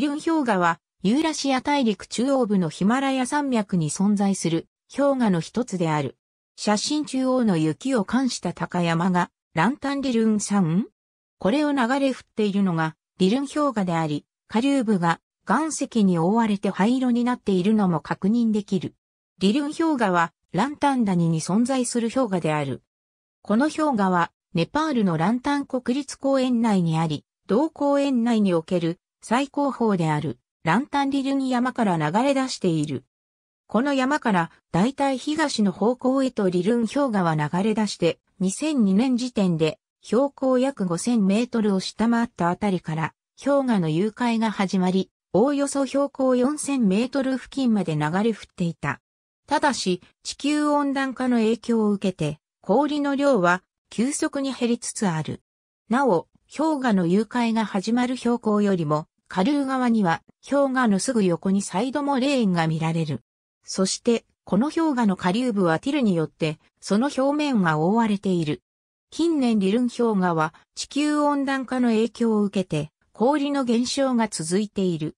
ルン氷河は、ユーラシア大陸中央部のヒマラヤ山脈に存在する氷河の一つである。写真中央の雪を冠した高山が、ランタンリルン山これを流れ降っているのが、リルン氷河であり、下流部が岩石に覆われて灰色になっているのも確認できる。リルン氷河は、ランタン谷に存在する氷河である。この氷河は、ネパールのランタン国立公園内にあり、同公園内における最高峰であるランタンリルニ山から流れ出している。この山から大体東の方向へとリルン氷河は流れ出して2002年時点で標高約5000メートルを下回ったあたりから氷河の融解が始まり、おおよそ標高4000メートル付近まで流れ降っていた。ただし、地球温暖化の影響を受けて、氷の量は急速に減りつつある。なお、氷河の誘拐が始まる標高よりも、下流側には氷河のすぐ横にサイドモレーンが見られる。そして、この氷河の下流部はティルによって、その表面が覆われている。近年理論氷河は地球温暖化の影響を受けて氷の減少が続いている。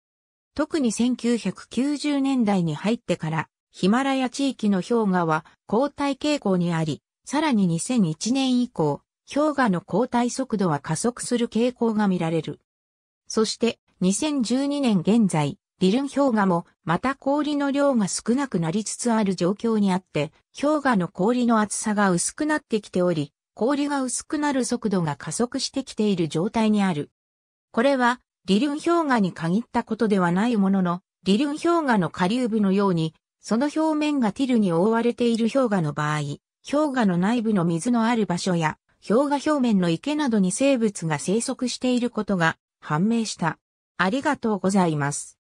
特に1990年代に入ってからヒマラヤ地域の氷河は後退傾向にあり、さらに2001年以降、氷河の交代速度は加速する傾向が見られる。そして2012年現在、理論氷河もまた氷の量が少なくなりつつある状況にあって、氷河の氷の厚さが薄くなってきており、氷が薄くなる速度が加速してきている状態にある。これは、理論氷河に限ったことではないものの、理論氷河の下流部のように、その表面がティルに覆われている氷河の場合、氷河の内部の水のある場所や、氷河表面の池などに生物が生息していることが判明した。ありがとうございます。